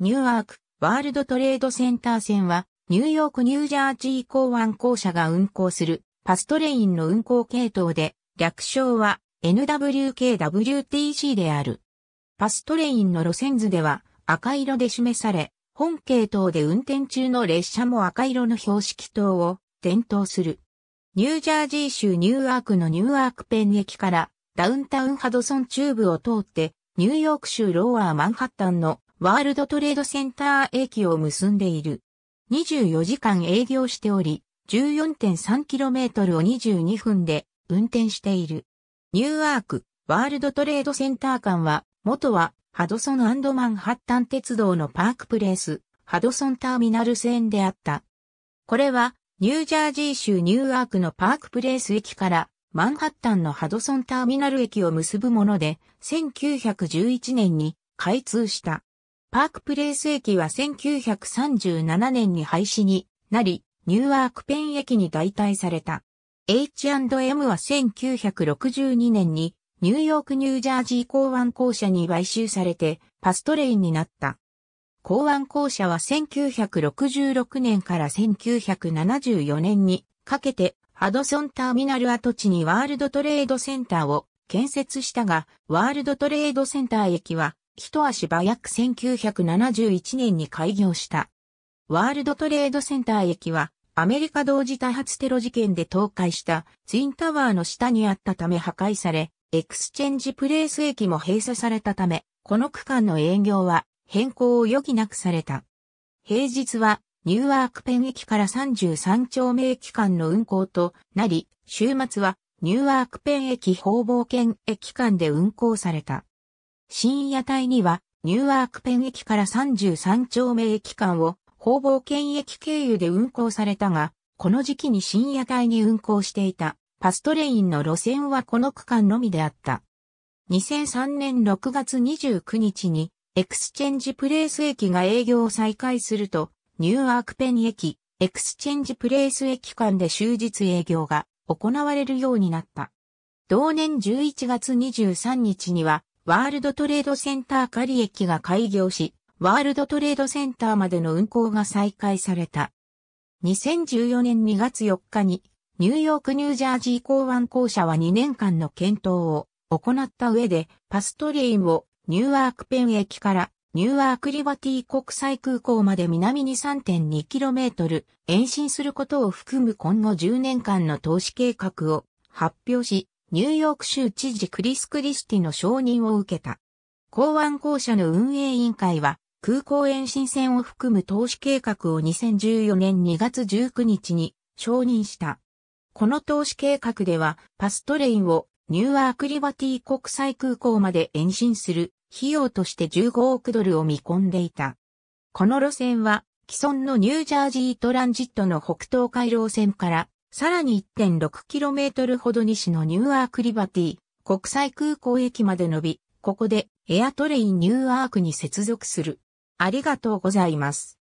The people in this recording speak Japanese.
ニューアーク、ワールドトレードセンター線は、ニューヨーク・ニュージャージー港湾公社が運行するパストレインの運行系統で、略称は NWKWTC である。パストレインの路線図では赤色で示され、本系統で運転中の列車も赤色の標識灯を点灯する。ニュージャージー州ニューアークのニューアークペン駅からダウンタウンハドソン中部を通ってニューヨーク州ローアーマンハッタンのワールドトレードセンター駅を結んでいる。24時間営業しており、14.3km を22分で運転している。ニューアーク、ワールドトレードセンター間は、元はハドソンマンハッタン鉄道のパークプレース、ハドソンターミナル線であった。これは、ニュージャージー州ニューアークのパークプレース駅からマンハッタンのハドソンターミナル駅を結ぶもので、1911年に開通した。パークプレイス駅は1937年に廃止になり、ニューアークペン駅に代替された。H&M は1962年にニューヨークニュージャージー港湾公社に買収されてパストレインになった。港湾公社は1966年から1974年にかけてハドソンターミナル跡地にワールドトレードセンターを建設したが、ワールドトレードセンター駅は一足早く1971年に開業した。ワールドトレードセンター駅は、アメリカ同時多発テロ事件で倒壊したツインタワーの下にあったため破壊され、エクスチェンジプレイス駅も閉鎖されたため、この区間の営業は変更を余儀なくされた。平日はニューワークペン駅から33丁目駅間の運行となり、週末はニューワークペン駅方々圏駅間で運行された。深夜帯には、ニューアークペン駅から33丁目駅間を、方々圏駅経由で運行されたが、この時期に深夜帯に運行していた、パストレインの路線はこの区間のみであった。2003年6月29日に、エクスチェンジプレイス駅が営業を再開すると、ニューアークペン駅、エクスチェンジプレイス駅間で終日営業が行われるようになった。同年11月23日には、ワールドトレードセンター仮駅が開業し、ワールドトレードセンターまでの運行が再開された。2014年2月4日に、ニューヨークニュージャージー港湾公社は2年間の検討を行った上で、パストレインをニューアークペン駅からニューアークリバティ国際空港まで南に 3.2km 延伸することを含む今後10年間の投資計画を発表し、ニューヨーク州知事クリス・クリスティの承認を受けた。港湾公社の運営委員会は、空港延伸線を含む投資計画を2014年2月19日に承認した。この投資計画では、パストレインをニューアークリバティ国際空港まで延伸する費用として15億ドルを見込んでいた。この路線は、既存のニュージャージートランジットの北東回廊線からさらに 1.6km ほど西のニューアークリバティ国際空港駅まで伸び、ここでエアトレインニューアークに接続する。ありがとうございます。